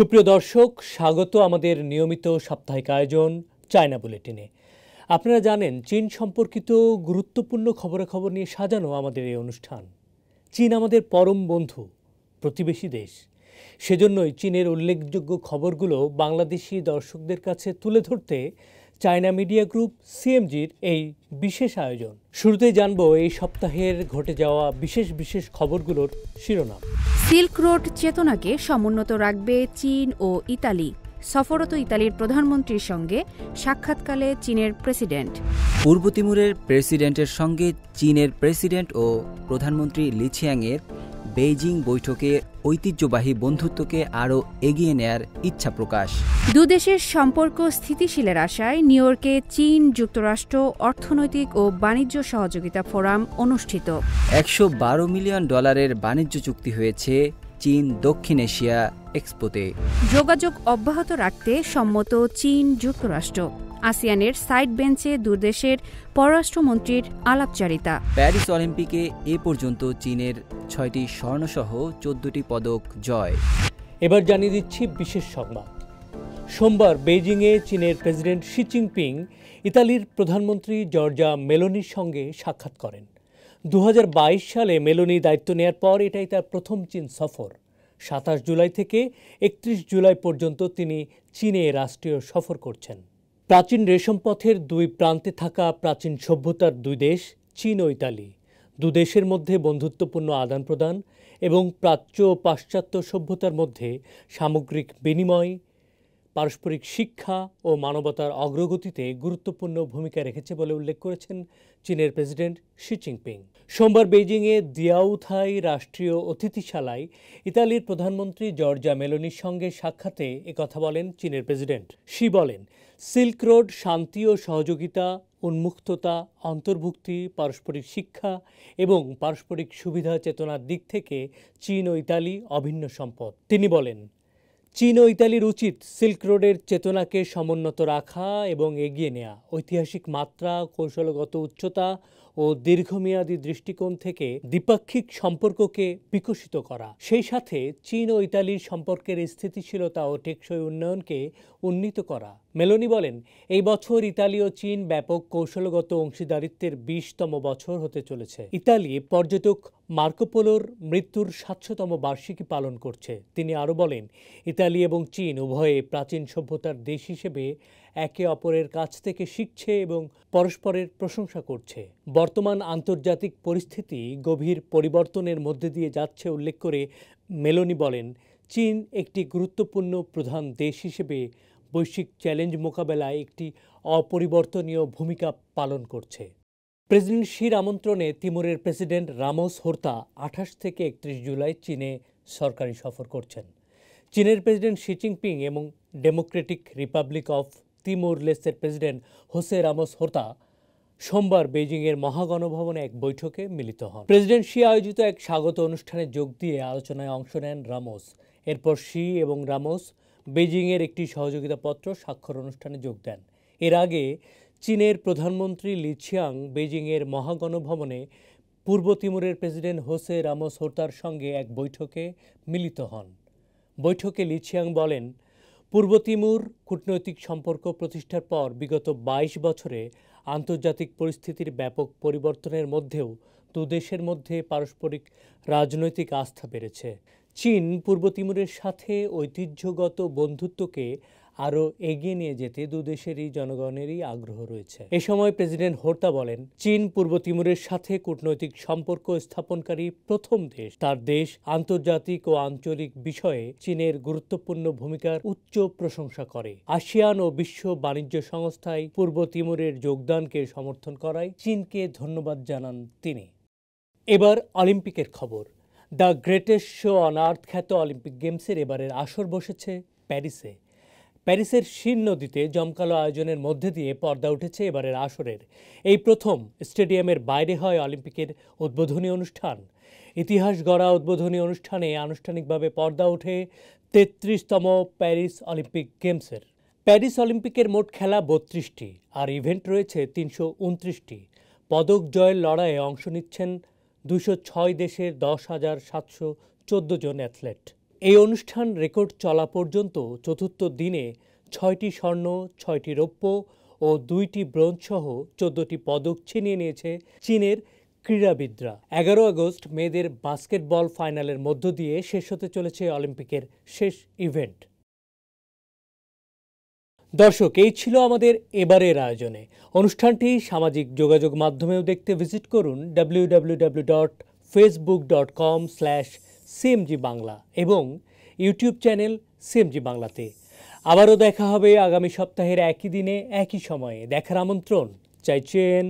সুপ্রিয় দর্শক স্বাগত আমাদের নিয়মিত সাপ্তাহিক আয়োজন চায়না বুলেটিনে আপনারা জানেন চীন সম্পর্কিত গুরুত্বপূর্ণ খবরাখবর নিয়ে সাজানো আমাদের এই অনুষ্ঠান চীন আমাদের পরম বন্ধু প্রতিবেশী দেশ সেজন্যই চীনের উল্লেখযোগ্য খবরগুলো বাংলাদেশি দর্শকদের কাছে তুলে ধরতে চায়না মিডিয়া গ্রুপ সিএমজির এই বিশেষ আয়োজন শুরুতে জানব এই সপ্তাহের ঘটে যাওয়া বিশেষ বিশেষ খবরগুলোর শিরোনাম সিল্ক রোড চেতনাকে সমুন্নত রাখবে চীন ও ইতালি সফরত ইতালির প্রধানমন্ত্রীর সঙ্গে সাক্ষাৎকালে চীনের প্রেসিডেন্ট পূর্ব তিমুরের প্রেসিডেন্টের সঙ্গে চীনের প্রেসিডেন্ট ও প্রধানমন্ত্রী লিছিয়াংয়ের বেইজিং বৈঠকে ঐতিহ্যবাহী বন্ধুত্বকে আরও এগিয়ে নেয়ার ইচ্ছা প্রকাশ দুদেশের সম্পর্ক স্থিতিশীলের আশায় নিউ ইয়র্কে চীন যুক্তরাষ্ট্র অর্থনৈতিক ও বাণিজ্য সহযোগিতা ফোরাম অনুষ্ঠিত একশো মিলিয়ন ডলারের বাণিজ্য চুক্তি হয়েছে চীন দক্ষিণ এশিয়া এক্সপোতে যোগাযোগ অব্যাহত রাখতে সম্মত চীন যুক্তরাষ্ট্র আসিয়ানের সাইড বেঞ্চে দুদেশের পররাষ্ট্রমন্ত্রীর আলাপচারিতা প্যারিস অলিম্পিকে এ পর্যন্ত চীনের ছয়টি স্বর্ণসহ চোদ্দটি পদক জয় এবার জানিয়ে দিচ্ছি বিশেষ সংবাদ সোমবার বেইজিংয়ে চীনের প্রেসিডেন্ট শি জিনপিং ইতালির প্রধানমন্ত্রী জর্জা মেলোনির সঙ্গে সাক্ষাৎ করেন দু সালে মেলোনি দায়িত্ব নেয়ার পর এটাই তার প্রথম চীন সফর সাতাশ জুলাই থেকে একত্রিশ জুলাই পর্যন্ত তিনি চীনে রাষ্ট্রীয় সফর করছেন প্রাচীন রেশমপথের দুই প্রান্তে থাকা প্রাচীন সভ্যতার দুই দেশ চীন ও ইতালি দুদেশের মধ্যে বন্ধুত্বপূর্ণ আদান প্রদান এবং প্রাচ্য ও পাশ্চাত্য সভ্যতার মধ্যে সামগ্রিক বিনিময় পারস্পরিক শিক্ষা ও মানবতার অগ্রগতিতে গুরুত্বপূর্ণ ভূমিকা রেখেছে বলে উল্লেখ করেছেন চীনের প্রেসিডেন্ট শি জিনপিং সোমবার বেইজিংয়ে দিয়াউথাই রাষ্ট্রীয় অতিথিশালায় ইতালির প্রধানমন্ত্রী জর্জা মেলোনির সঙ্গে সাক্ষাতে একথা বলেন চীনের প্রেসিডেন্ট শি বলেন সিল্ক রোড শান্তি ও সহযোগিতা উন্মুক্ততা অন্তর্ভুক্তি পারস্পরিক শিক্ষা এবং পারস্পরিক সুবিধা চেতনার দিক থেকে চীন ও ইতালি অভিন্ন সম্পদ তিনি বলেন চীন ও ইতালির উচিত সিল্ক রোডের চেতনাকে সমুন্নত রাখা এবং এগিয়ে নেওয়া ঐতিহাসিক মাত্রা কৌশলগত উচ্চতা ও দীর্ঘমেয়াদী দৃষ্টিকোণ থেকে দ্বিপাক্ষিক সম্পর্ককে বিকশিত করা সেই সাথে চীন ও ইতালির সম্পর্কের স্থিতিশীলতা ও টেকসই উন্নয়নকে উন্নীত করা মেলোনি বলেন এই বছর ইতালি ও চীন ব্যাপক কৌশলগত অংশীদারিত্বের বিশতম বছর হতে চলেছে ইতালি পর্যটক মার্কোপোলোর মৃত্যুর সাতশোতম বার্ষিকী পালন করছে তিনি আরও বলেন ইতালি এবং চীন উভয়ে প্রাচীন সভ্যতার দেশ হিসেবে একে অপরের কাছ থেকে শিখছে এবং পরস্পরের প্রশংসা করছে বর্তমান আন্তর্জাতিক পরিস্থিতি গভীর পরিবর্তনের মধ্যে দিয়ে যাচ্ছে উল্লেখ করে মেলনি বলেন চীন একটি গুরুত্বপূর্ণ প্রধান দেশ হিসেবে বৈশ্বিক চ্যালেঞ্জ মোকাবেলায় একটি অপরিবর্তনীয় ভূমিকা পালন করছে প্রেসিডেন্ট শির আমন্ত্রণে তিমুরের প্রেসিডেন্ট রামোস হোর্তা আঠাশ থেকে একত্রিশ জুলাই চীনে সরকারি সফর করছেন চীনের প্রেসিডেন্ট শি জিনপিং এবং ডেমোক্রেটিক রিপাবলিক অফ তিমোর লেসের প্রেসিডেন্ট হোসে রামোস হোতা সোমবার বেজিংয়ের মহাগণভবনে এক বৈঠকে মিলিত হন প্রেসিডেন্ট শি আয়োজিত এক স্বাগত অনুষ্ঠানে যোগ দিয়ে আলোচনায় অংশ নেন রামোস এরপর শি এবং রামোস বেজিংয়ের একটি সহযোগিতা পত্র স্বাক্ষর অনুষ্ঠানে যোগ দেন এর আগে চীনের প্রধানমন্ত্রী লিছিয়াং বেজিংয়ের মহাগণভবনে পূর্ব তিমুরের প্রেসিডেন্ট হোসে রামোস হোতার সঙ্গে এক বৈঠকে মিলিত হন বৈঠকে লিছিয়াং বলেন পূর্ব তিমুর কূটনৈতিক সম্পর্ক প্রতিষ্ঠার পর বিগত ২২ বছরে আন্তর্জাতিক পরিস্থিতির ব্যাপক পরিবর্তনের মধ্যেও দুদেশের মধ্যে পারস্পরিক রাজনৈতিক আস্থা বেড়েছে চীন পূর্ব তিমুরের সাথে ঐতিহ্যগত বন্ধুত্বকে আরও এগিয়ে নিয়ে যেতে দুদেশেরই জনগণেরই আগ্রহ রয়েছে এ সময় প্রেসিডেন্ট হোর্তা বলেন চীন পূর্ব তিমুরের সাথে কূটনৈতিক সম্পর্ক স্থাপনকারী প্রথম দেশ তার দেশ আন্তর্জাতিক ও আঞ্চলিক বিষয়ে চীনের গুরুত্বপূর্ণ ভূমিকার উচ্চ প্রশংসা করে আসিয়ান ও বিশ্ব বাণিজ্য সংস্থায় পূর্ব তিমুরের যোগদানকে সমর্থন করায় চীনকে ধন্যবাদ জানান তিনি এবার অলিম্পিকের খবর the greatest show on earth খ্যাত অলিম্পিক গেমসের এবারের আসর বসেছে প্যারিসে প্যারিসের শীর্ণ নদীতে জমকালো আয়োজনের মধ্যে দিয়ে পর্দা উঠেছে এবারের আসরের এই প্রথম স্টেডিয়ামের বাইরে হয় অলিম্পিকের উদ্বোধনী অনুষ্ঠান ইতিহাস গড়া উদ্বোধনী অনুষ্ঠানে আনুষ্ঠানিকভাবে পর্দা উঠে তেত্রিশতম প্যারিস অলিম্পিক গেমসের প্যারিস অলিম্পিকের মোট খেলা বত্রিশটি আর ইভেন্ট রয়েছে তিনশো উনত্রিশটি পদক জয়ের লড়াইয়ে অংশ নিচ্ছেন দুশো ছয় দেশের দশ হাজার সাতশো চোদ্দো জন অ্যাথলেট এই অনুষ্ঠান রেকর্ড চলা পর্যন্ত চতুর্থ দিনে ছয়টি স্বর্ণ ছয়টি রৌপ্য ও দুইটি ব্রোঞ্জ সহ চোদ্দটি পদক ছিনিয়ে নিয়েছে চীনের ক্রীড়াবিদরা এগারো আগস্ট মেয়েদের বাস্কেটবল ফাইনালের মধ্য দিয়ে শেষ হতে চলেছে অলিম্পিকের শেষ ইভেন্ট দর্শক এই ছিল আমাদের এবারের আয়োজনে অনুষ্ঠানটি সামাজিক যোগাযোগ মাধ্যমেও দেখতে ভিজিট করুন W W W dot Facebook dot com slash CMG Bangla এবং ইউটিউব চ্যানেল সিএমজি বাংলাতে আবারও দেখা হবে আগামী সপ্তাহের একই দিনে একই সময়ে দেখার আমন্ত্রণ চাইছেন